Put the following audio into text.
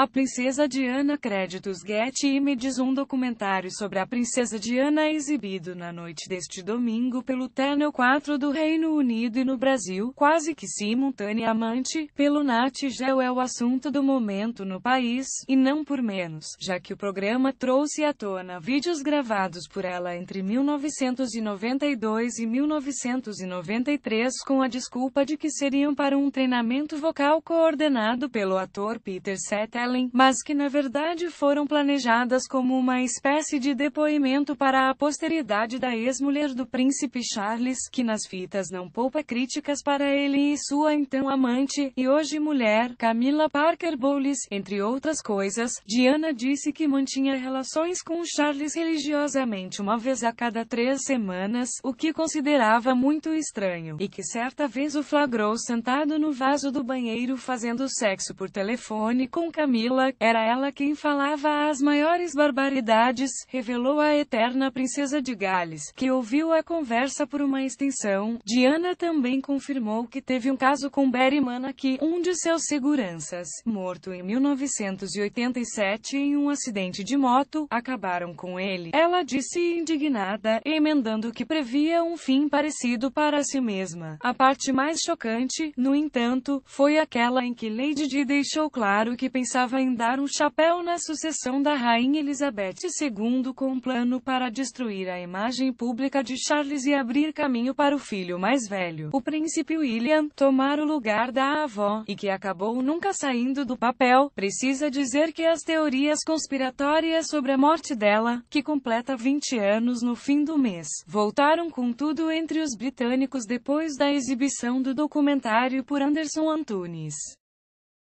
A Princesa Diana Créditos Getty Images Um documentário sobre a Princesa Diana exibido na noite deste domingo pelo Channel 4 do Reino Unido e no Brasil, quase que simultaneamente, pelo Nat Geo é o assunto do momento no país, e não por menos, já que o programa trouxe à tona vídeos gravados por ela entre 1992 e 1993 com a desculpa de que seriam para um treinamento vocal coordenado pelo ator Peter Cetela mas que na verdade foram planejadas como uma espécie de depoimento para a posteridade da ex-mulher do príncipe Charles, que nas fitas não poupa críticas para ele e sua então amante, e hoje mulher, Camila Parker Bowles, entre outras coisas, Diana disse que mantinha relações com Charles religiosamente uma vez a cada três semanas, o que considerava muito estranho, e que certa vez o flagrou sentado no vaso do banheiro fazendo sexo por telefone com Camila Camila, era ela quem falava as maiores barbaridades, revelou a eterna princesa de Gales, que ouviu a conversa por uma extensão. Diana também confirmou que teve um caso com Barry Manaki, um de seus seguranças, morto em 1987 em um acidente de moto, acabaram com ele. Ela disse indignada, emendando que previa um fim parecido para si mesma. A parte mais chocante, no entanto, foi aquela em que Lady Di deixou claro que pensava pensava em dar um chapéu na sucessão da Rainha Elizabeth II com um plano para destruir a imagem pública de Charles e abrir caminho para o filho mais velho, o príncipe William, tomar o lugar da avó, e que acabou nunca saindo do papel, precisa dizer que as teorias conspiratórias sobre a morte dela, que completa 20 anos no fim do mês, voltaram contudo entre os britânicos depois da exibição do documentário por Anderson Antunes.